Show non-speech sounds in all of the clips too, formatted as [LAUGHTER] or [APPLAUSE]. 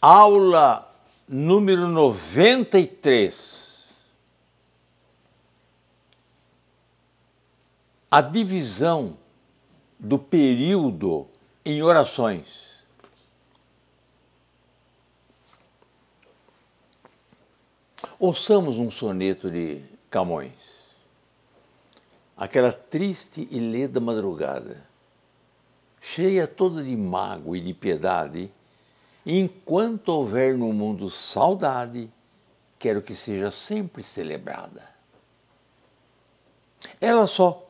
aula número 93. A divisão do período em orações. Ouçamos um soneto de Camões. Aquela triste e leda madrugada, cheia toda de mago e de piedade, Enquanto houver no mundo saudade, quero que seja sempre celebrada. Ela só,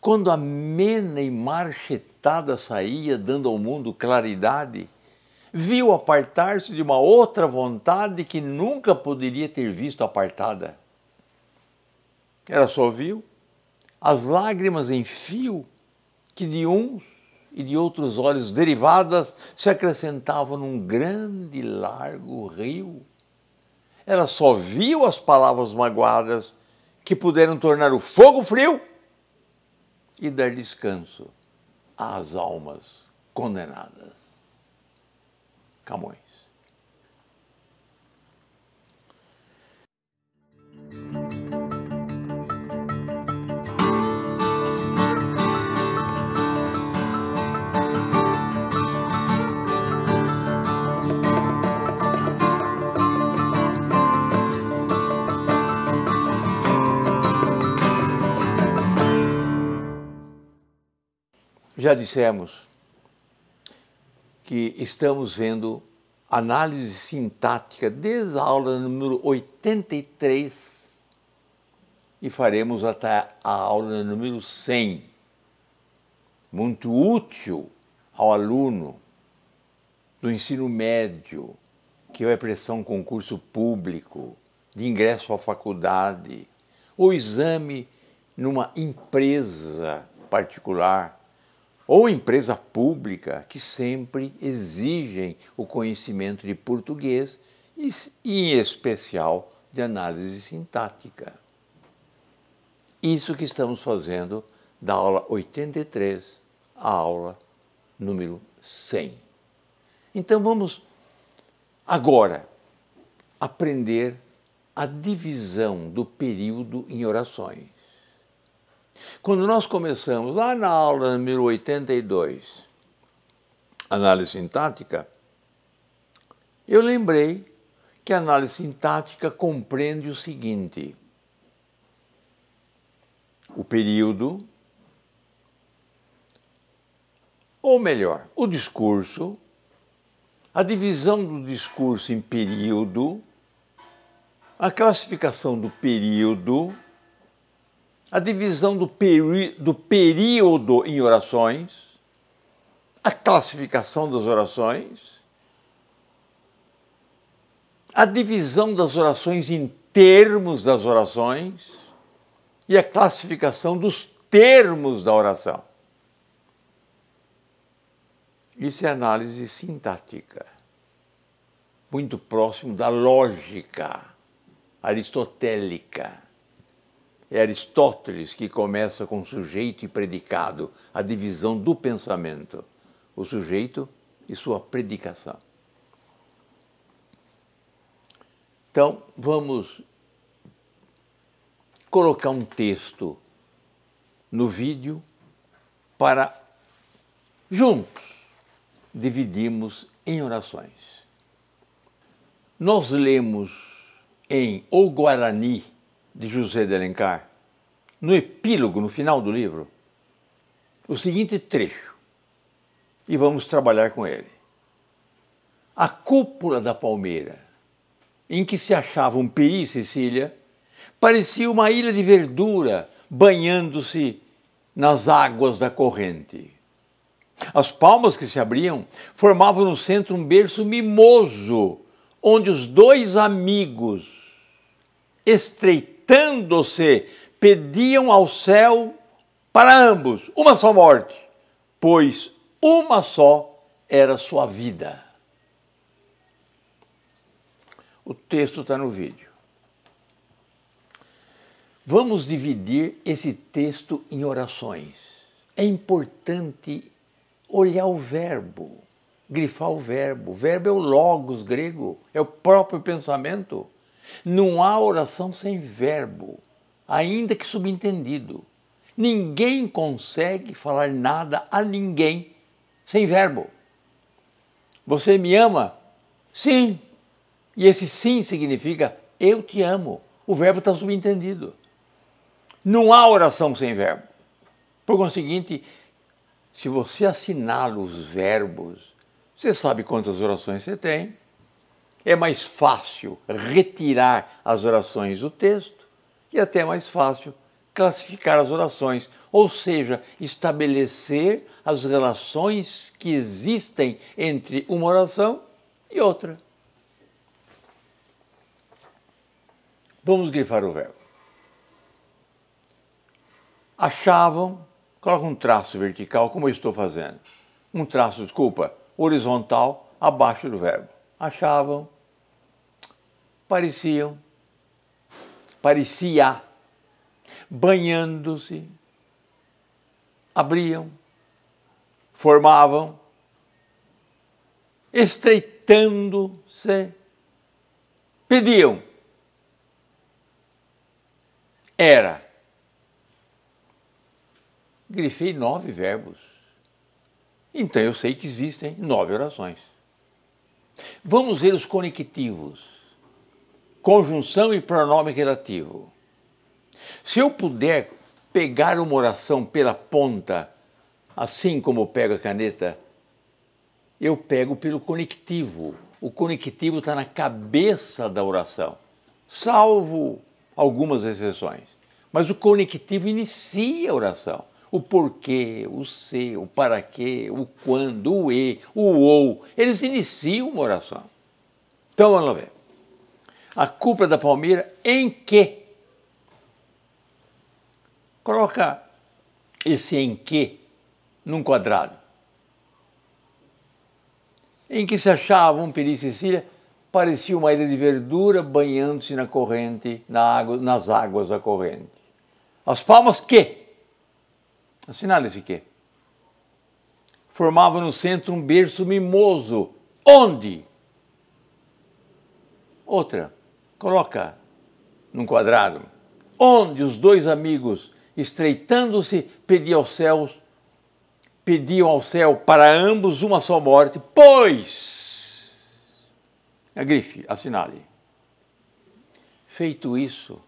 quando a mena e marchetada saía, dando ao mundo claridade, viu apartar-se de uma outra vontade que nunca poderia ter visto apartada. Ela só viu as lágrimas em fio que de uns e de outros olhos derivadas se acrescentavam num grande largo rio. Ela só viu as palavras magoadas que puderam tornar o fogo frio e dar descanso às almas condenadas. Camões. Já dissemos que estamos vendo análise sintática desde a aula número 83 e faremos até a aula número 100. Muito útil ao aluno do ensino médio que vai prestar um concurso público de ingresso à faculdade ou exame numa empresa particular ou empresa pública que sempre exigem o conhecimento de português e, em especial, de análise sintática. Isso que estamos fazendo da aula 83 à aula número 100. Então vamos agora aprender a divisão do período em orações. Quando nós começamos lá na aula número 82, análise sintática, eu lembrei que a análise sintática compreende o seguinte: o período, ou melhor, o discurso, a divisão do discurso em período, a classificação do período a divisão do, do período em orações, a classificação das orações, a divisão das orações em termos das orações e a classificação dos termos da oração. Isso é análise sintática, muito próximo da lógica aristotélica. É Aristóteles que começa com sujeito e predicado, a divisão do pensamento, o sujeito e sua predicação. Então, vamos colocar um texto no vídeo para juntos dividirmos em orações. Nós lemos em O Guarani, de José de Alencar, no epílogo, no final do livro, o seguinte trecho, e vamos trabalhar com ele. A cúpula da palmeira, em que se achavam Peri e Sicília, parecia uma ilha de verdura banhando-se nas águas da corrente. As palmas que se abriam formavam no centro um berço mimoso, onde os dois amigos estreitavam lamentando-se, pediam ao céu para ambos uma só morte, pois uma só era sua vida. O texto está no vídeo. Vamos dividir esse texto em orações. É importante olhar o verbo, grifar o verbo. O verbo é o logos grego, é o próprio pensamento. Não há oração sem verbo, ainda que subentendido. Ninguém consegue falar nada a ninguém sem verbo. Você me ama? Sim. E esse sim significa eu te amo. O verbo está subentendido. Não há oração sem verbo. Por conseguinte, se você assinala os verbos, você sabe quantas orações você tem, é mais fácil retirar as orações do texto e até é mais fácil classificar as orações, ou seja, estabelecer as relações que existem entre uma oração e outra. Vamos grifar o verbo. Achavam, coloca um traço vertical, como eu estou fazendo. Um traço, desculpa, horizontal abaixo do verbo. Achavam pareciam, parecia, banhando-se, abriam, formavam, estreitando-se, pediam. Era. Grifei nove verbos. Então eu sei que existem nove orações. Vamos ver os conectivos conjunção e pronome relativo. Se eu puder pegar uma oração pela ponta, assim como pego a caneta, eu pego pelo conectivo. O conectivo está na cabeça da oração, salvo algumas exceções. Mas o conectivo inicia a oração. O porquê, o se, o para quê, o quando, o e, o ou. Eles iniciam uma oração. Então vamos lá ver a culpa da Palmeira em que? Coloca esse em que num quadrado. Em que se achavam Perícia e Cecília parecia uma ilha de verdura banhando-se na corrente, na água, nas águas da corrente. As palmas que? Assinale esse que. Formava no centro um berço mimoso. Onde? Outra coloca num quadrado, onde os dois amigos, estreitando-se, pediam aos céus, pediam ao céu para ambos uma só morte, pois a grife, assinale. Feito isso,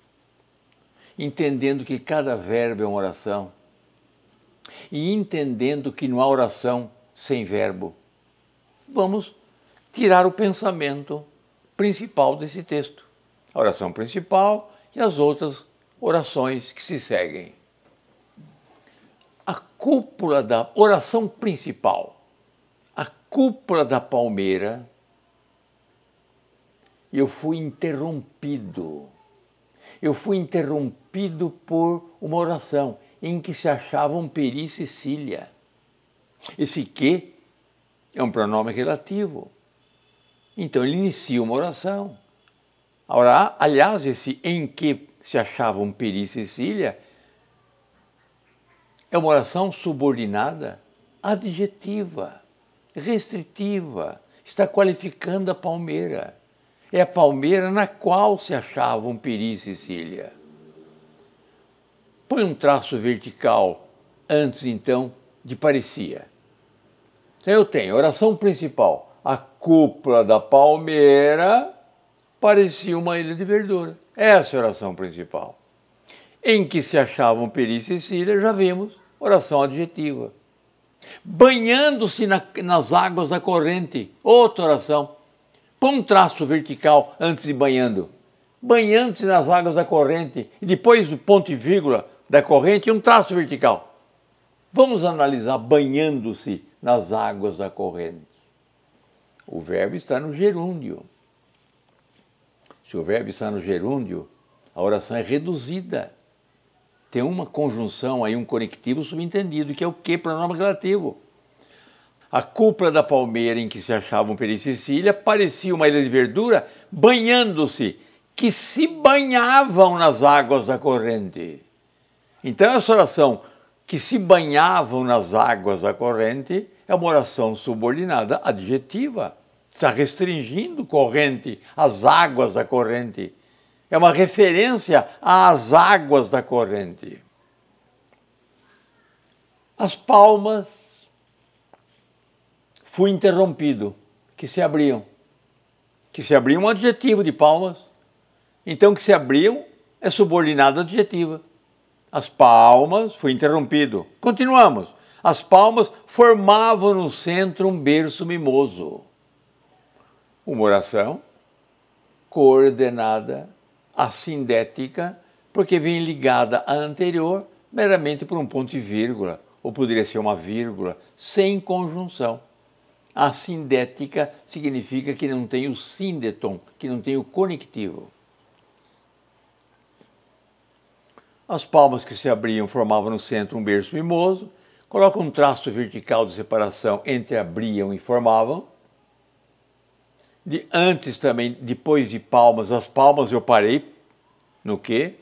entendendo que cada verbo é uma oração, e entendendo que não há oração sem verbo, vamos tirar o pensamento principal desse texto a oração principal e as outras orações que se seguem. A cúpula da oração principal, a cúpula da palmeira, eu fui interrompido. Eu fui interrompido por uma oração em que se achavam Peri e Sicília. Esse que é um pronome relativo. Então ele inicia uma oração. Ora, aliás, esse em que se achavam Peri e Cecília é uma oração subordinada adjetiva, restritiva, está qualificando a palmeira. É a palmeira na qual se achavam Peri e Cecília. Põe um traço vertical antes, então, de parecia. Então eu tenho oração principal, a cúpula da palmeira parecia uma ilha de verdura. Essa é a oração principal. Em que se achavam Peri e Cecília, já vimos, oração adjetiva. Banhando-se na, nas águas da corrente, outra oração. Põe um traço vertical antes de banhando. Banhando-se nas águas da corrente, e depois do ponto e vírgula da corrente, um traço vertical. Vamos analisar banhando-se nas águas da corrente. O verbo está no gerúndio se o verbo está no gerúndio, a oração é reduzida. Tem uma conjunção aí, um conectivo subentendido, que é o que para o nome relativo. A cúpula da palmeira em que se achavam Peri Sicília parecia uma ilha de verdura banhando-se, que se banhavam nas águas da corrente. Então, essa oração, que se banhavam nas águas da corrente, é uma oração subordinada adjetiva está restringindo corrente, as águas da corrente. É uma referência às águas da corrente. As palmas fui interrompido, que se abriam. Que se abriam é um adjetivo de palmas. Então, que se abriam é subordinado adjetiva. As palmas fui interrompido. Continuamos. As palmas formavam no centro um berço mimoso uma oração coordenada, assindética, porque vem ligada à anterior meramente por um ponto e vírgula, ou poderia ser uma vírgula, sem conjunção. A sindética significa que não tem o sindeton, que não tem o conectivo. As palmas que se abriam formavam no centro um berço mimoso. Coloca um traço vertical de separação entre abriam e formavam. De, antes também, depois de palmas, as palmas eu parei no quê?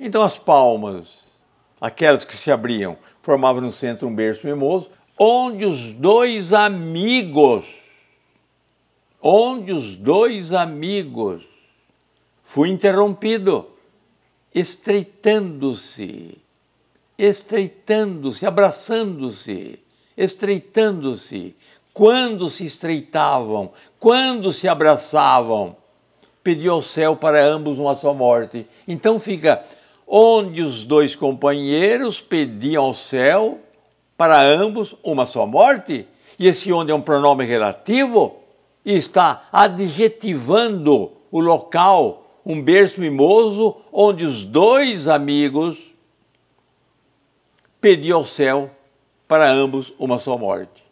Então as palmas, aquelas que se abriam, formavam no centro um berço mimoso, onde os dois amigos, onde os dois amigos, fui interrompido, estreitando-se, estreitando-se, abraçando-se, estreitando-se, quando se estreitavam, quando se abraçavam, pediu ao céu para ambos uma só morte. Então fica onde os dois companheiros pediam ao céu para ambos uma só morte, e esse onde é um pronome relativo e está adjetivando o local, um berço mimoso onde os dois amigos pediam ao céu para ambos uma só morte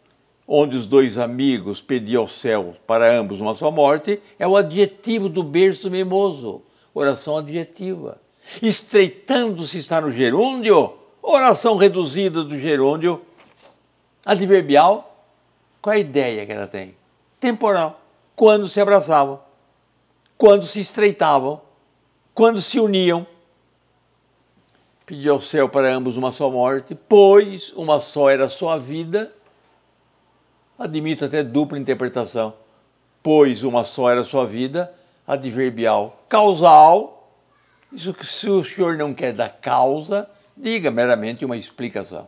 onde os dois amigos pediam ao céu para ambos uma só morte, é o adjetivo do berço mimoso, oração adjetiva. Estreitando-se está no gerúndio, oração reduzida do gerúndio. Adverbial, qual a ideia que ela tem? Temporal, quando se abraçavam, quando se estreitavam, quando se uniam. Pediu ao céu para ambos uma só morte, pois uma só era a sua vida admito até dupla interpretação, pois uma só era sua vida, adverbial causal. Isso que se o senhor não quer dar causa, diga meramente uma explicação,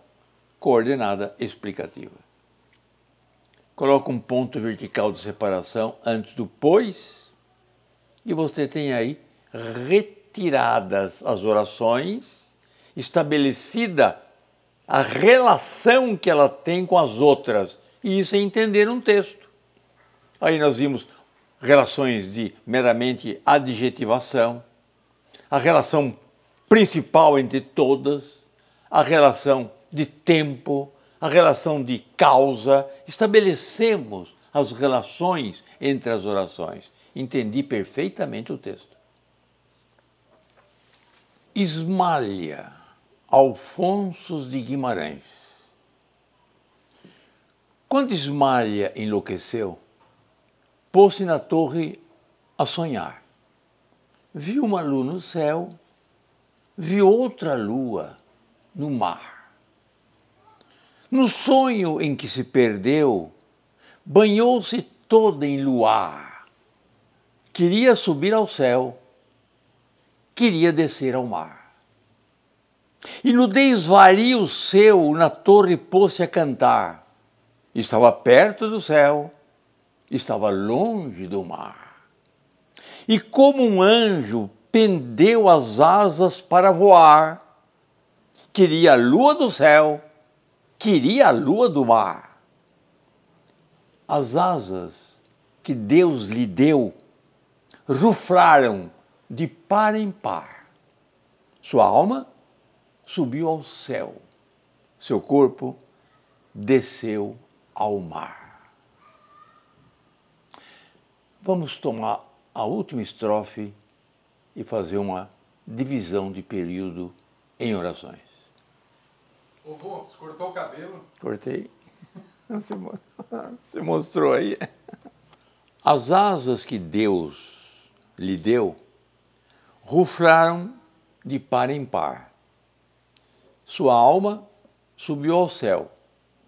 coordenada explicativa. Coloca um ponto vertical de separação antes do pois e você tem aí retiradas as orações, estabelecida a relação que ela tem com as outras e isso é entender um texto. Aí nós vimos relações de meramente adjetivação, a relação principal entre todas, a relação de tempo, a relação de causa. Estabelecemos as relações entre as orações. Entendi perfeitamente o texto. Esmalha Alfonso de Guimarães quando Ismalha enlouqueceu, pôs-se na torre a sonhar. Viu uma lua no céu, viu outra lua no mar. No sonho em que se perdeu, banhou-se toda em luar. Queria subir ao céu, queria descer ao mar. E no desvario seu, na torre pôs-se a cantar estava perto do céu, estava longe do mar. E como um anjo pendeu as asas para voar, queria a lua do céu, queria a lua do mar. As asas que Deus lhe deu rufraram de par em par. Sua alma subiu ao céu, seu corpo desceu ao mar. Vamos tomar a última estrofe e fazer uma divisão de período em orações. Ô, vô, você cortou o cabelo? Cortei. Você [LAUGHS] [LAUGHS] mostrou aí. As asas que Deus lhe deu rufraram de par em par. Sua alma subiu ao céu,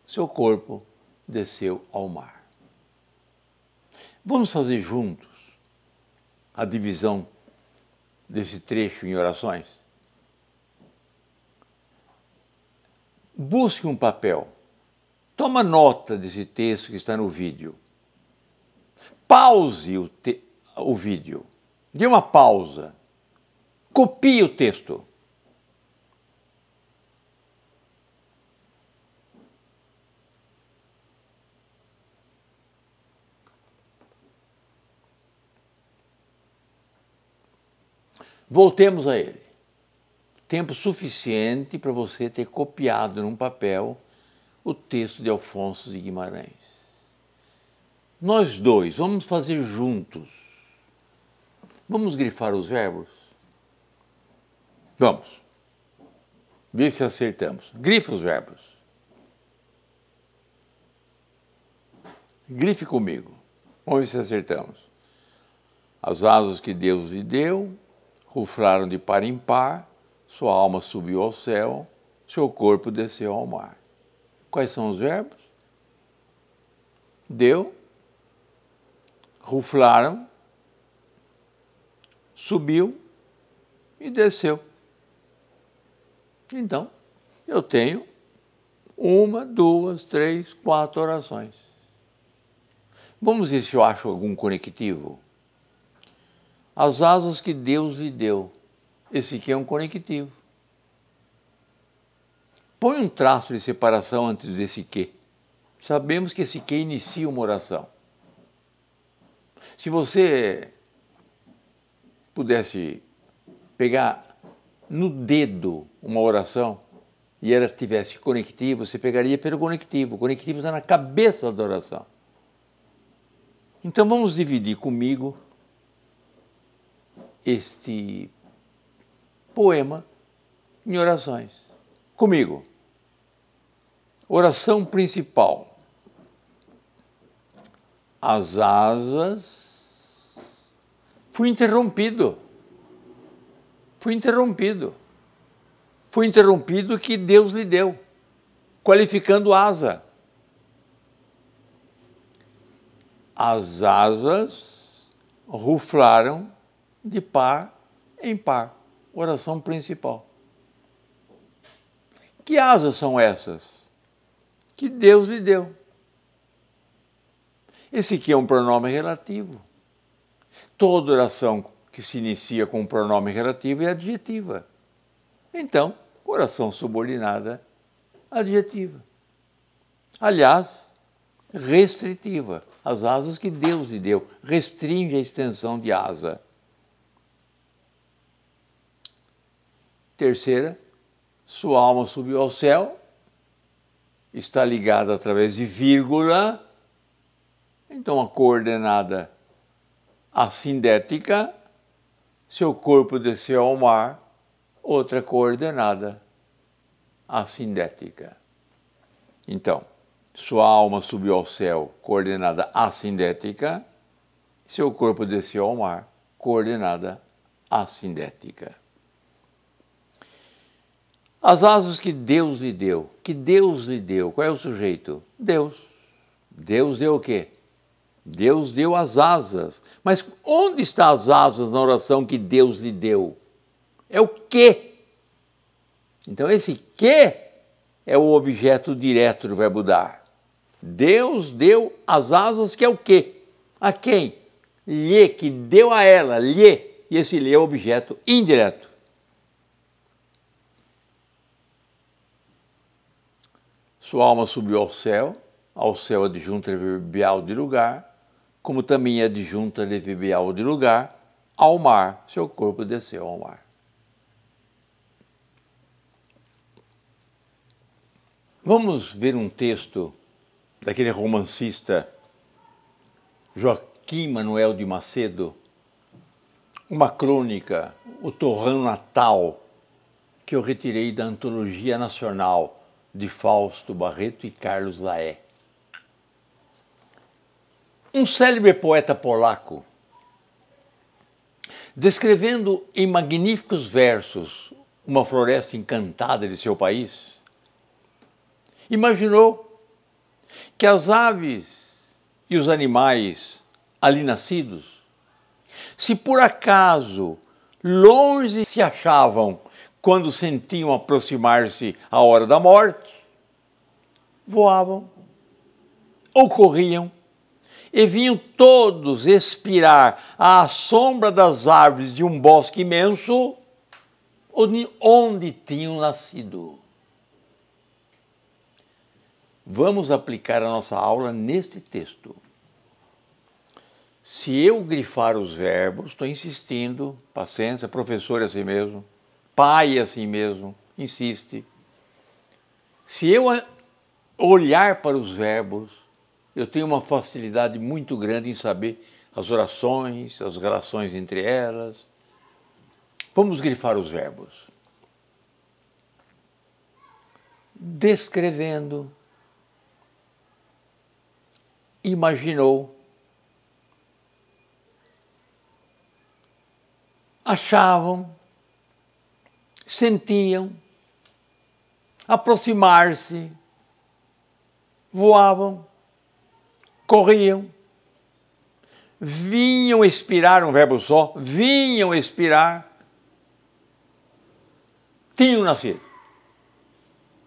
seu corpo desceu ao mar. Vamos fazer juntos a divisão desse trecho em orações? Busque um papel. Toma nota desse texto que está no vídeo. Pause o, o vídeo. Dê uma pausa. Copie o texto. Voltemos a ele. Tempo suficiente para você ter copiado num papel o texto de Alfonso de Guimarães. Nós dois vamos fazer juntos. Vamos grifar os verbos? Vamos. Vê se acertamos. Grifa os verbos. Grife comigo. Vamos ver se acertamos. As asas que Deus lhe deu, rufraram de par em par, sua alma subiu ao céu, seu corpo desceu ao mar. Quais são os verbos? Deu, ruflaram, subiu e desceu. Então, eu tenho uma, duas, três, quatro orações. Vamos ver se eu acho algum conectivo as asas que Deus lhe deu. Esse aqui é um conectivo. Põe um traço de separação antes desse que. Sabemos que esse que inicia uma oração. Se você pudesse pegar no dedo uma oração e ela tivesse conectivo, você pegaria pelo conectivo. O conectivo está na cabeça da oração. Então vamos dividir comigo este poema em orações. Comigo. Oração principal. As asas. Fui interrompido. Fui interrompido. Fui interrompido que Deus lhe deu, qualificando asa. As asas ruflaram de par em par, oração principal. Que asas são essas? Que Deus lhe deu. Esse aqui é um pronome relativo. Toda oração que se inicia com um pronome relativo é adjetiva. Então, oração subordinada adjetiva. Aliás, restritiva. As asas que Deus lhe deu restringe a extensão de asa. Terceira, sua alma subiu ao céu, está ligada através de vírgula, então a coordenada assindética, seu corpo desceu ao mar, outra coordenada assindética. Então, sua alma subiu ao céu, coordenada assindética, seu corpo desceu ao mar, coordenada assindética. As asas que Deus lhe deu, que Deus lhe deu, qual é o sujeito? Deus. Deus deu o quê? Deus deu as asas. Mas onde estão as asas na oração que Deus lhe deu? É o que? Então esse que é o objeto direto do verbo dar. Deus deu as asas que é o que? A quem? Lhe, que deu a ela, lhe. E esse lhe é o objeto indireto. Sua alma subiu ao céu, ao céu adjunta reverbial de lugar, como também é adjunta reverbial de lugar, ao mar, seu corpo desceu ao mar. Vamos ver um texto daquele romancista Joaquim Manuel de Macedo, uma crônica, O Torrão Natal, que eu retirei da Antologia Nacional de Fausto Barreto e Carlos Laé. Um célebre poeta polaco, descrevendo em magníficos versos uma floresta encantada de seu país, imaginou que as aves e os animais ali nascidos, se por acaso longe se achavam quando sentiam aproximar-se a hora da morte, voavam ou corriam e vinham todos expirar à sombra das árvores de um bosque imenso onde tinham nascido. Vamos aplicar a nossa aula neste texto. Se eu grifar os verbos, estou insistindo, paciência, professor é assim mesmo, pai é assim mesmo, insiste. Se eu olhar para os verbos. Eu tenho uma facilidade muito grande em saber as orações, as relações entre elas. Vamos grifar os verbos. Descrevendo, imaginou, achavam, sentiam, aproximar-se voavam, corriam, vinham expirar um verbo só, vinham expirar, tinham nascido.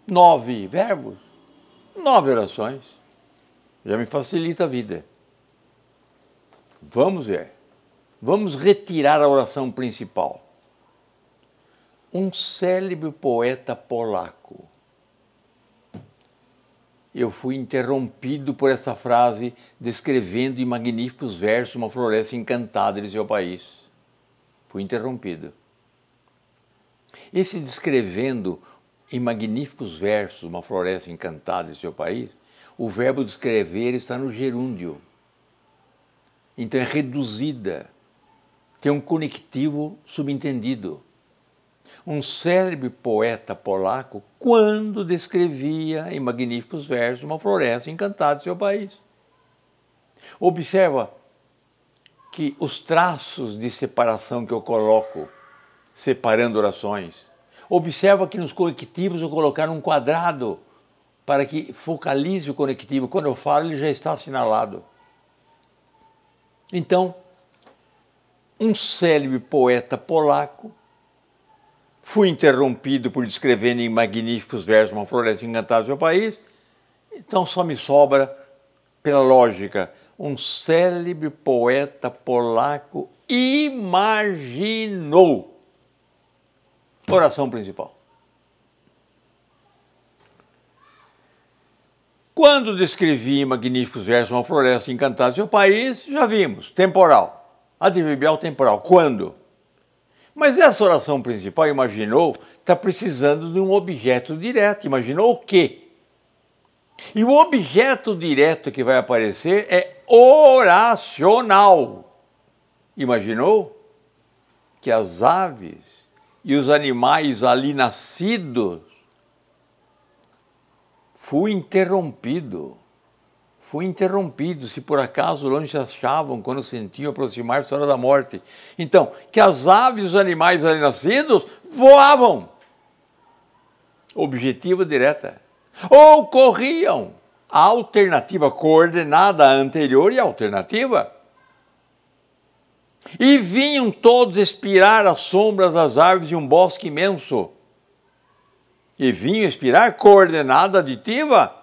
Nove verbos, nove orações, já me facilita a vida. Vamos ver. Vamos retirar a oração principal. Um célebre poeta polaco eu fui interrompido por essa frase descrevendo em magníficos versos uma floresta encantada de seu país. Fui interrompido. Esse descrevendo em magníficos versos uma floresta encantada de seu país, o verbo descrever está no gerúndio. Então é reduzida, tem um conectivo subentendido um célebre poeta polaco, quando descrevia em magníficos versos uma floresta encantada de seu país. Observa que os traços de separação que eu coloco, separando orações, observa que nos conectivos eu colocar um quadrado para que focalize o conectivo. Quando eu falo, ele já está assinalado. Então, um célebre poeta polaco Fui interrompido por descrevendo em magníficos versos uma floresta encantada do seu país. Então só me sobra, pela lógica, um célebre poeta polaco imaginou. Oração principal. Quando descrevi em magníficos versos uma floresta encantada do seu país, já vimos, temporal. Adverbial temporal. Quando? Mas essa oração principal, imaginou, está precisando de um objeto direto. Imaginou o quê? E o objeto direto que vai aparecer é oracional. Imaginou que as aves e os animais ali nascidos fui interrompido foi interrompido, se por acaso longe achavam quando sentiam aproximar-se a hora da morte. Então, que as aves e os animais ali nascidos voavam. Objetivo direta. Ou corriam. A alternativa coordenada anterior e alternativa. E vinham todos expirar as sombras das árvores de um bosque imenso. E vinham expirar coordenada aditiva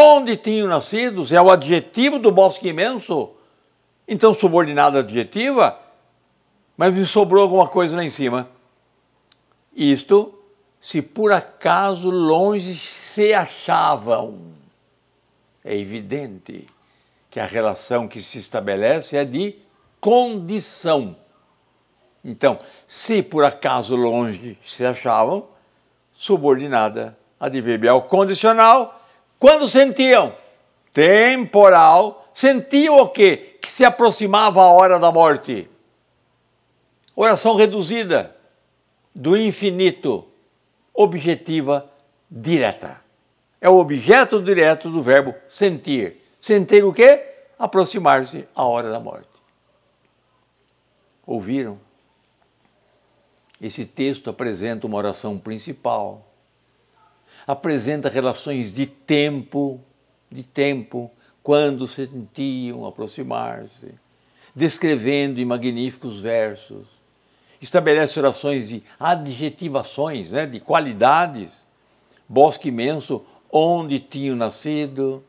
onde tinham nascido, se é o adjetivo do bosque imenso, então subordinada adjetiva, mas me sobrou alguma coisa lá em cima. Isto se por acaso longe se achavam. É evidente que a relação que se estabelece é de condição. Então, se por acaso longe se achavam, subordinada adverbial condicional quando sentiam temporal, sentiam o quê? Que se aproximava a hora da morte. Oração reduzida do infinito, objetiva, direta. É o objeto direto do verbo sentir. Sentir o quê? Aproximar-se à hora da morte. Ouviram? Esse texto apresenta uma oração principal apresenta relações de tempo, de tempo, quando sentiam aproximar-se, descrevendo em magníficos versos. Estabelece orações de adjetivações, né, de qualidades. Bosque imenso, onde tinham nascido.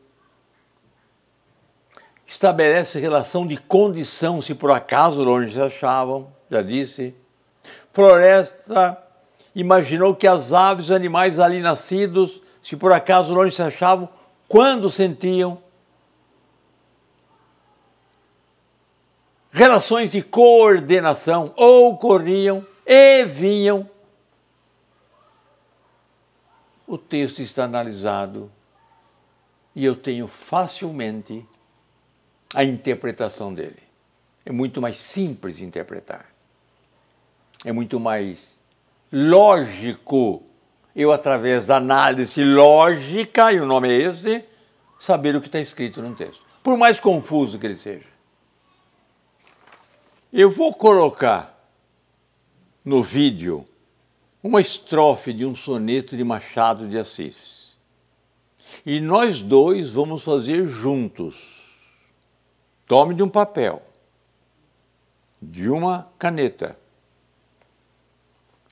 Estabelece relação de condição, se por acaso longe se achavam, já disse. Floresta imaginou que as aves e animais ali nascidos, se por acaso longe se achavam, quando sentiam relações de coordenação ou corriam e vinham. O texto está analisado e eu tenho facilmente a interpretação dele. É muito mais simples interpretar. É muito mais lógico. Eu, através da análise lógica, e o nome é esse, saber o que está escrito no texto, por mais confuso que ele seja. Eu vou colocar no vídeo uma estrofe de um soneto de Machado de Assis. E nós dois vamos fazer juntos. Tome de um papel, de uma caneta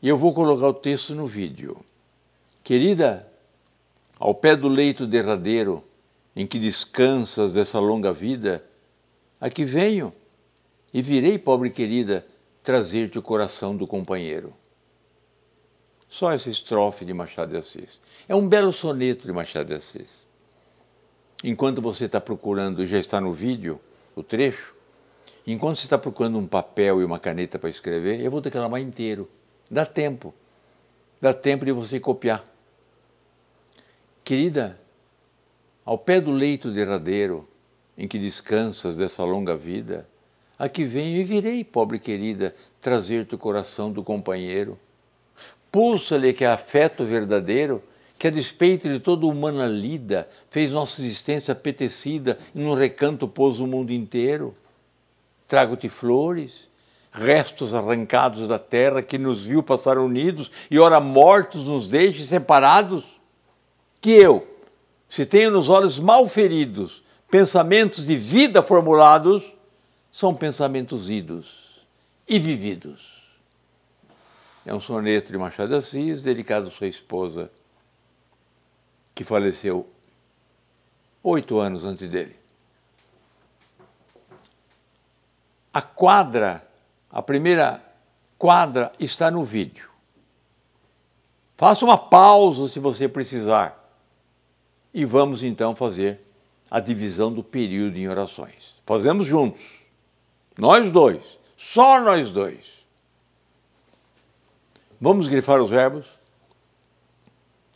e eu vou colocar o texto no vídeo. Querida, ao pé do leito derradeiro em que descansas dessa longa vida, aqui venho e virei, pobre querida, trazer-te o coração do companheiro. Só essa estrofe de Machado de Assis. É um belo soneto de Machado de Assis. Enquanto você está procurando, já está no vídeo, o trecho, enquanto você está procurando um papel e uma caneta para escrever, eu vou declamar inteiro. Dá tempo. Dá tempo de você copiar. Querida, ao pé do leito derradeiro em que descansas dessa longa vida, aqui venho e virei, pobre querida, trazer-te o coração do companheiro. Pulsa-lhe que é afeto verdadeiro, que a despeito de toda humana lida, fez nossa existência apetecida e num recanto pôs o mundo inteiro. Trago-te flores, restos arrancados da terra que nos viu passar unidos e ora mortos nos deixe separados? Que eu, se tenho nos olhos mal feridos pensamentos de vida formulados, são pensamentos idos e vividos. É um soneto de Machado de Assis dedicado à sua esposa, que faleceu oito anos antes dele. A quadra a primeira quadra está no vídeo. Faça uma pausa se você precisar. E vamos então fazer a divisão do período em orações. Fazemos juntos. Nós dois. Só nós dois. Vamos grifar os verbos?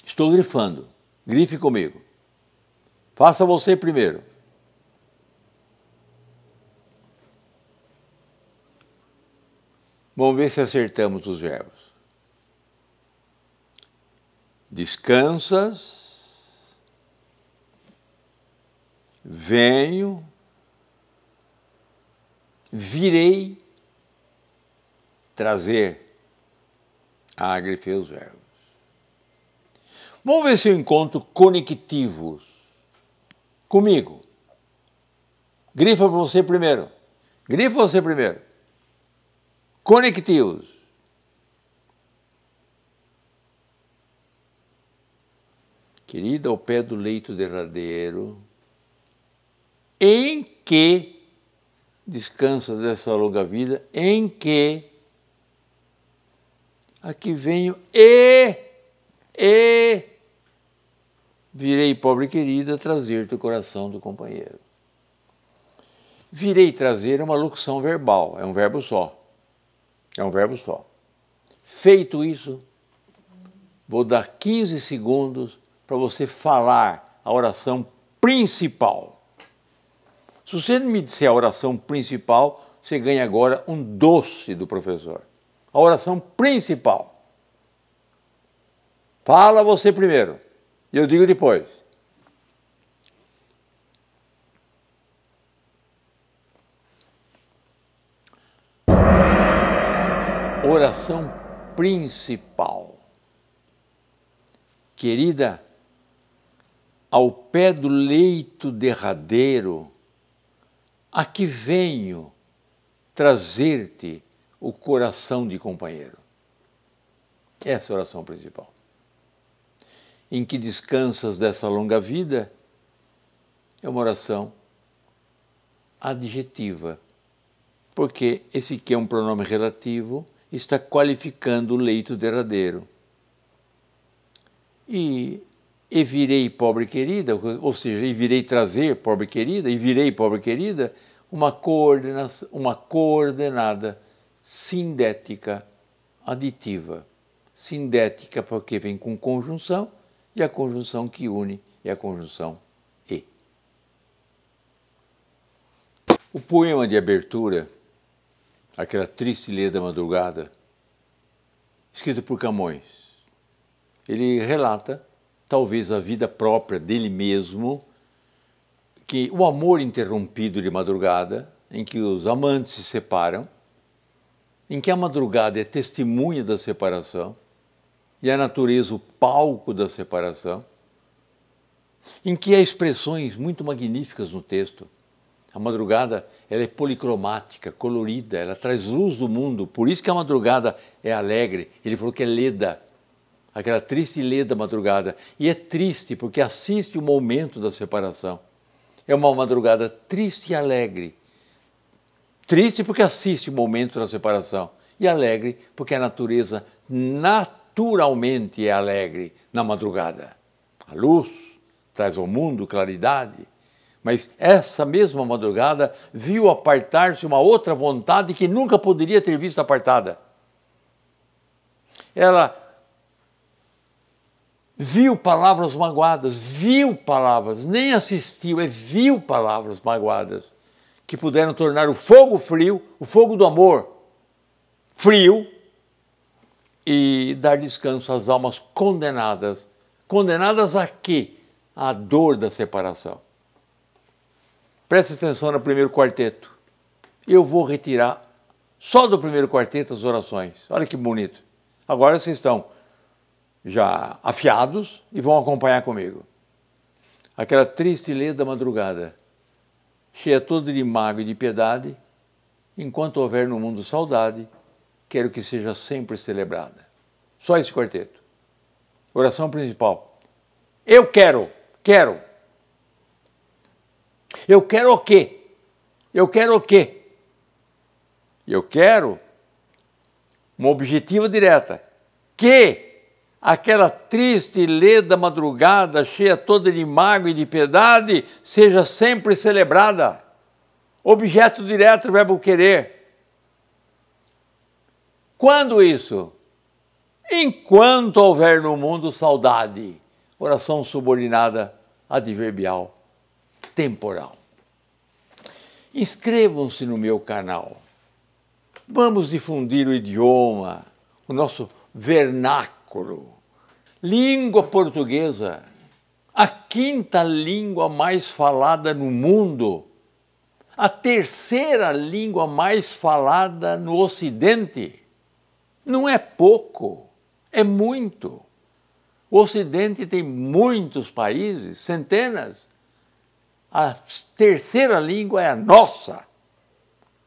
Estou grifando. Grife comigo. Faça você primeiro. Vamos ver se acertamos os verbos. Descansas, venho, virei, trazer. Ah, grifei os verbos. Vamos ver se eu encontro conectivos comigo. Grifa você primeiro. Grifa você primeiro conectivos. Querida, ao pé do leito derradeiro, em que descansa dessa longa vida, em que aqui venho e, e virei, pobre querida, trazer-te o coração do companheiro. Virei trazer é uma locução verbal, é um verbo só. É um verbo só. Feito isso, vou dar 15 segundos para você falar a oração principal. Se você me disser a oração principal, você ganha agora um doce do professor. A oração principal. Fala você primeiro, e eu digo depois. oração principal. Querida, ao pé do leito derradeiro, a que venho trazer-te o coração de companheiro. Essa é a oração principal. Em que descansas dessa longa vida é uma oração adjetiva, porque esse que é um pronome relativo está qualificando o leito derradeiro. E, e virei pobre querida, ou seja, e virei trazer pobre querida, e virei pobre querida, uma, coordena, uma coordenada sindética aditiva. Sindética porque vem com conjunção, e a conjunção que une é a conjunção e. O poema de abertura aquela triste lei da madrugada, escrito por Camões. Ele relata, talvez, a vida própria dele mesmo, que o amor interrompido de madrugada, em que os amantes se separam, em que a madrugada é testemunha da separação e a natureza o palco da separação, em que há expressões muito magníficas no texto a madrugada ela é policromática, colorida, ela traz luz do mundo. Por isso que a madrugada é alegre. Ele falou que é leda, aquela triste e leda madrugada. E é triste porque assiste o momento da separação. É uma madrugada triste e alegre. Triste porque assiste o momento da separação. E alegre porque a natureza naturalmente é alegre na madrugada. A luz traz ao mundo claridade, mas essa mesma madrugada viu apartar-se uma outra vontade que nunca poderia ter visto apartada. Ela viu palavras magoadas, viu palavras, nem assistiu, é viu palavras magoadas que puderam tornar o fogo frio, o fogo do amor frio e dar descanso às almas condenadas. Condenadas a quê? À dor da separação. Preste atenção no primeiro quarteto. Eu vou retirar só do primeiro quarteto as orações. Olha que bonito. Agora vocês estão já afiados e vão acompanhar comigo. Aquela triste lei da madrugada, cheia toda de mago e de piedade, enquanto houver no mundo saudade, quero que seja sempre celebrada. Só esse quarteto. Oração principal. Eu quero, quero. Eu quero o quê? Eu quero o quê? Eu quero uma objetiva direta. Que aquela triste e leda madrugada, cheia toda de mágoa e de piedade, seja sempre celebrada. Objeto direto, verbo querer. Quando isso? Enquanto houver no mundo saudade. Oração subordinada adverbial temporal. Inscrevam-se no meu canal. Vamos difundir o idioma, o nosso vernáculo. Língua portuguesa, a quinta língua mais falada no mundo, a terceira língua mais falada no Ocidente. Não é pouco, é muito. O Ocidente tem muitos países, centenas, a terceira língua é a nossa,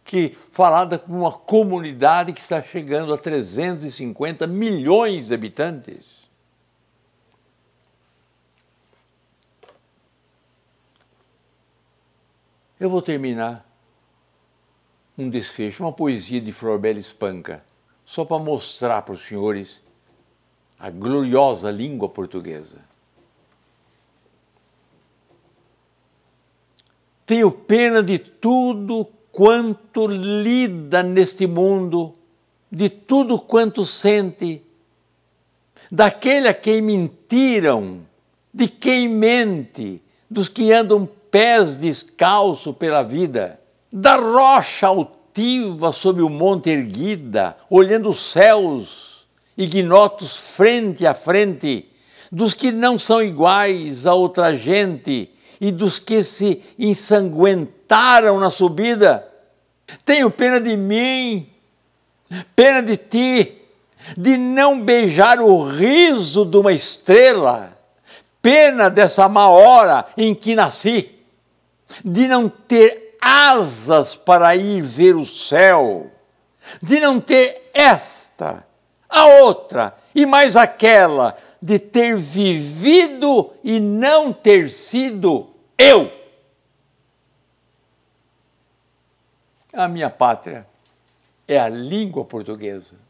que falada por uma comunidade que está chegando a 350 milhões de habitantes. Eu vou terminar um desfecho, uma poesia de Florbela Espanca, só para mostrar para os senhores a gloriosa língua portuguesa. Tenho pena de tudo quanto lida neste mundo, de tudo quanto sente, daquele a quem mentiram, de quem mente, dos que andam pés descalço pela vida, da rocha altiva sob o monte erguida, olhando os céus, ignotos frente a frente, dos que não são iguais a outra gente, e dos que se ensanguentaram na subida. Tenho pena de mim, pena de ti, de não beijar o riso de uma estrela, pena dessa má hora em que nasci, de não ter asas para ir ver o céu, de não ter esta, a outra e mais aquela de ter vivido e não ter sido eu. A minha pátria é a língua portuguesa.